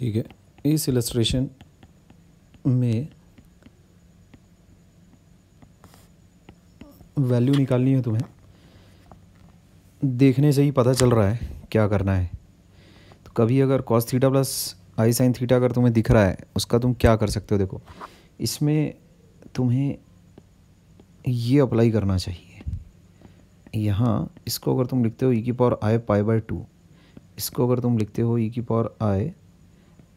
ठीक है इस इलस्ट्रेशन में वैल्यू निकालनी है तुम्हें देखने से ही पता चल रहा है क्या करना है तो कभी अगर cos theta plus i sine theta अगर तुम्हें दिख रहा है उसका तुम क्या कर सकते हो देखो इसमें तुम्हें ये अप्लाई करना चाहिए यहाँ इसको अगर तुम लिखते हो ई e की power i pi by to इसको अगर तुम लिखते हो ई e की power i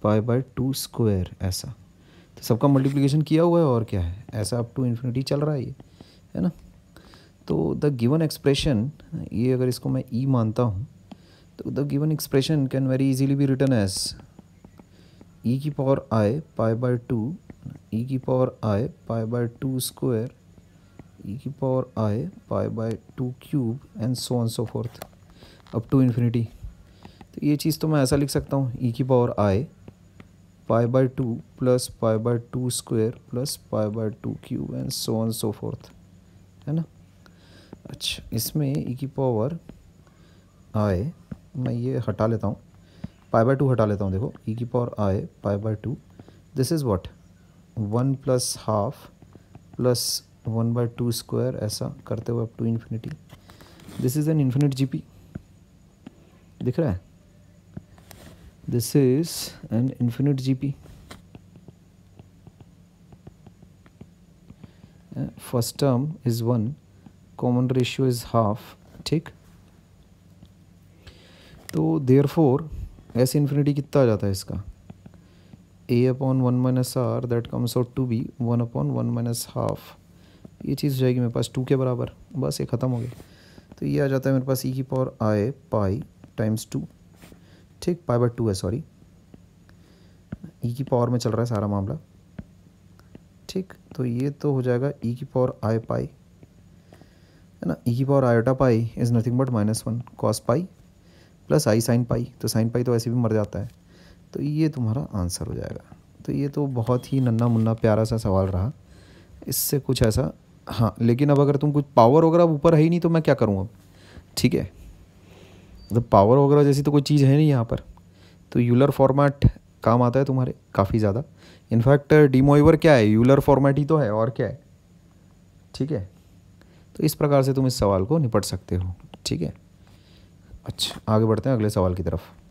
pi by two square ऐसा तो सबका मल्टीप्लीकेशन किया हुआ है और क्या है ऐसा अप टू इन्फिनिटी चल रहा है ये है ना तो द गिवन एक्सप्रेशन ये अगर इसको मैं ई e मानता हूँ तो the given expression can very easily be return as e की power i pi by to ई की power i pi by two square e की power i pi by two cube and so on so forth up to infinity तो ये चीज़ तो मैं ऐसा लिख सकता हूँ ई e की power i pi by two plus pi by two square plus pi by two cube and so on so forth है ना अच्छा इसमें ई e की पावर आए मैं ये हटा लेता हूँ पाई बाय टू हटा लेता हूँ देखो ई e की power i pi by two this is what one plus half plus one by two square ऐसा करते हुए up to infinity this is an infinite GP दिख रहा है this is an infinite GP uh, first term is 1 common ratio is half ठीक तो there four S infinity कितना आ जाता है इसका a upon one minus r that comes out to be one upon one minus half ये चीज़ जाएगी मेरे पास टू के बराबर बस ये ख़त्म हो गया तो ये आ जाता है मेरे पास ई e की power i pi times two ठीक पाई बाई टू है सॉरी ई e की पावर में चल रहा है सारा मामला ठीक तो ये तो हो जाएगा ई e की पावर आई पाई है ना ई e की power iota pi is nothing but minus one cos pi plus i sine pi तो साइन पाई तो ऐसे भी मर जाता है तो ये तुम्हारा आंसर हो जाएगा तो ये तो बहुत ही नन्ना मुन्ना प्यारा सा सवाल रहा इससे कुछ ऐसा हाँ लेकिन अब अगर तुम कुछ पावर वगैरह ऊपर है ही नहीं तो मैं क्या करूँ अब ठीक है मतलब पावर वगैरह जैसी तो कोई चीज़ है नहीं यहाँ पर तो यूलर फॉर्मेट काम आता है तुम्हारे काफ़ी ज़्यादा इनफैक्ट डीमोइवर क्या है यूलर फॉर्मेट ही तो है और क्या है ठीक है तो इस प्रकार से तुम इस सवाल को निपट सकते हो ठीक है अच्छा आगे बढ़ते हैं अगले सवाल की तरफ